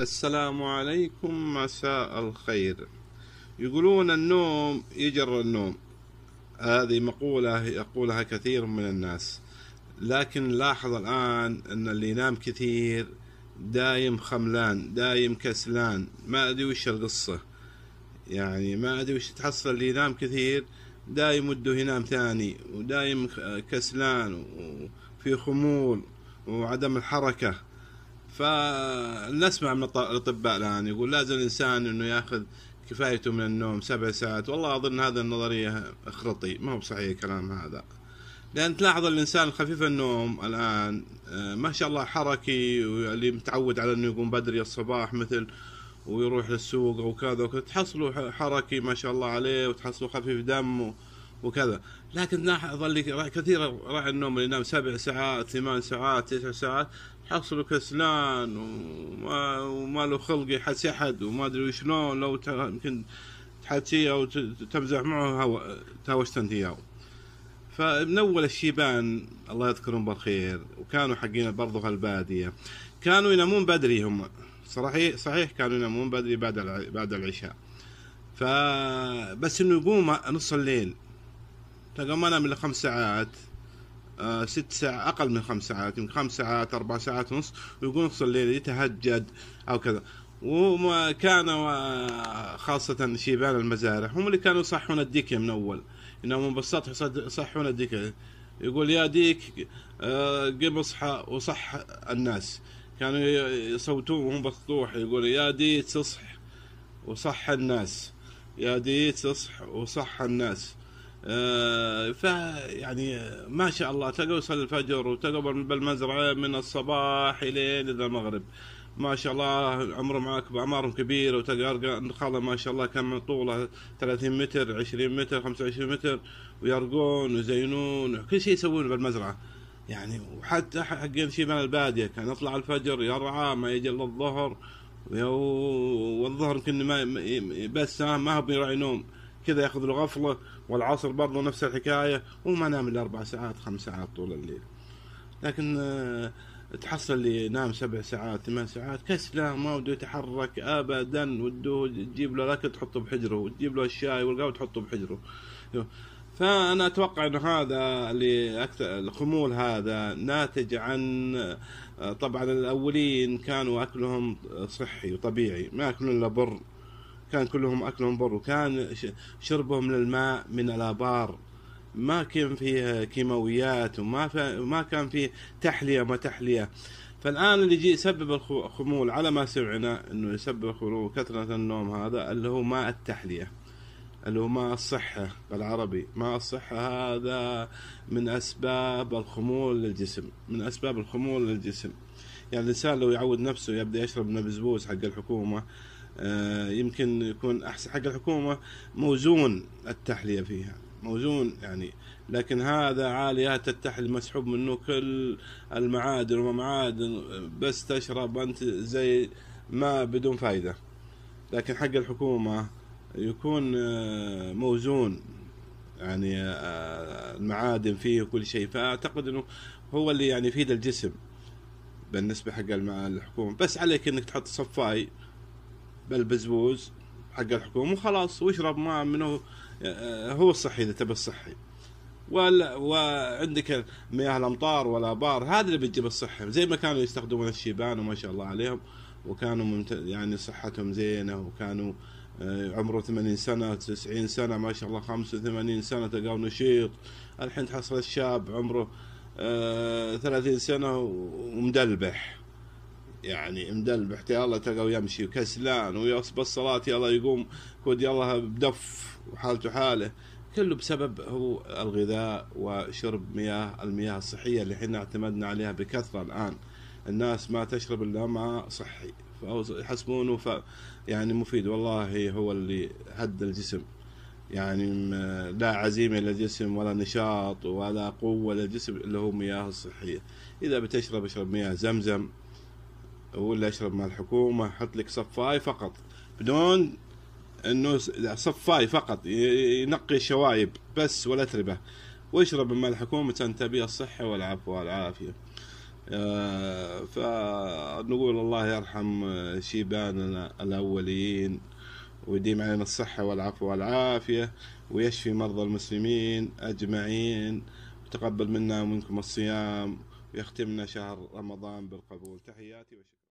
السلام عليكم مساء الخير يقولون النوم يجر النوم هذه مقولة يقولها كثير من الناس لكن لاحظ الآن أن اللي ينام كثير دايم خملان دايم كسلان ما أدري وش القصة يعني ما أدري وش تحصل اللي ينام كثير دايم وده ينام ثاني ودايم كسلان وفي خمول وعدم الحركة فنسمع من الاطباء الان يقول لازم الانسان انه ياخذ كفايته من النوم سبع ساعات والله اظن هذا النظريه اخرطي ما هو صحيح الكلام هذا لان تلاحظ الانسان خفيف النوم الان آه، ما شاء الله حركي واللي متعود على انه يقوم بدري الصباح مثل ويروح للسوق او كذا وكذا تحصله حركي ما شاء الله عليه وتحصله خفيف دم وكذا لكن لاحظ اللي كثير راعي النوم اللي ينام سبع ساعات ثمان ساعات تسع ساعات حصلوا كسلان وما, وما له خلق يحس احد وما ادري شلون لو يمكن تحاتيه او تمزح معه تهاوشت انت وياه فمن اول الشيبان الله يذكرهم بالخير وكانوا حقين برضه هالباديه كانوا ينامون بدري هم صحيح صحيح كانوا ينامون بدري بعد بعد العشاء فبس انه يقوم نص الليل تلقى ما نام الا خمس ساعات آه، ست ساعات اقل من خمس ساعات يمكن خمس ساعات اربع ساعات ونص ويقوم نص الليل يتهجد او كذا وما كانوا آه، خاصة شيبان المزارع هم اللي كانوا يصحون الديكة من أول إنهم بالسطح يصحون الديكة يقول يا ديك آه، قم اصحى وصح الناس كانوا يصوتون وهم بالسطوح يقول يا ديت اصح وصح الناس يا ديت اصح وصح الناس آه، فيعني آه، ما شاء الله تلقى يصلي الفجر وتقبل بالمزرعه من الصباح الين اذا المغرب ما شاء الله عمره معك باعمارهم كبيره وتلقى نخاله ما شاء الله كم طوله 30 متر 20 متر 25 متر ويرقون ويزينون كل شيء يسوونه بالمزرعه يعني وحتى حقين شيبان الباديه كان يطلع الفجر يرعى ما يجي الا الظهر والظهر يمكن ما بس ما هو بيراعي نوم كذا ياخذ له غفله والعصر برضه نفس الحكايه وما نام الا اربع ساعات خمس ساعات طول الليل لكن آه، تحصل اللي نام سبع ساعات ثمان ساعات كسله ما بده يتحرك ابدا وده تجيب له الاكل تحطه بحجره وتجيب له الشاي والقهوه تحطه بحجره فانا اتوقع انه هذا اللي اكثر الخمول هذا ناتج عن آه، طبعا الاولين كانوا اكلهم صحي وطبيعي ما ياكلون الا بر كان كلهم أكلهم بر وكان شربهم للماء من الآبار ما كان فيه كيماويات وما ما كان فيه تحلية ما تحلية فالآن اللي يجي يسبب الخمول على ما سمعنا أنه يسبب الخمول كثرة النوم هذا اللي هو ماء التحلية اللي هو ماء الصحة بالعربي ماء الصحة هذا من أسباب الخمول للجسم من أسباب الخمول للجسم يعني الإنسان لو يعود نفسه يبدأ يشرب من البزبوز حق الحكومة آه، يمكن يكون احسن حق الحكومه موزون التحليه فيها موزون يعني لكن هذا عاليات التحل مسحوب منه كل المعادن ومعادن بس تشرب انت زي ما بدون فائده لكن حق الحكومه يكون آه، موزون يعني آه، المعادن فيه وكل شيء فاعتقد انه هو اللي يعني يفيد الجسم بالنسبه حق الحكومه بس عليك انك تحط صفاي بالبزبوز حق الحكومه وخلاص ويشرب ما منه آه، هو الصحي اذا تبى الصحي ولا وعندك مياه الامطار والابار هذا اللي بتجيب الصحه زي ما كانوا يستخدمون الشيبان وما شاء الله عليهم وكانوا ممت... يعني صحتهم زينه وكانوا آه، عمره 80 سنه 90 سنه ما شاء الله 85 سنه تلقاه نشيط الحين تحصل الشاب عمره 30 آه، سنه ومدلبح يعني بحتي يلا تلقاه يمشي وكسلان ويصب الصلاة يلا يقوم كود يلا بدف وحالته حاله كله بسبب هو الغذاء وشرب مياه المياه الصحية اللي احنا اعتمدنا عليها بكثرة الآن الناس ما تشرب إلا ماء صحي يحسبونه ف يعني مفيد والله هو اللي هد الجسم يعني لا عزيمة للجسم ولا نشاط ولا قوة للجسم اللي هو مياه الصحية إذا بتشرب اشرب مياه زمزم ولا اشرب مع الحكومه حط لك صفاي فقط بدون انه صفاي فقط ينقي الشوايب بس ولا تربه واشرب مع الحكومه تنتبه الصحه والعفو والعافيه آه، فنقول الله يرحم آه، شيباننا الاوليين ويديم علينا الصحة والعفو والعافية ويشفي مرضى المسلمين أجمعين وتقبل منا ومنكم الصيام ويختمنا شهر رمضان بالقبول تحياتي وشكرا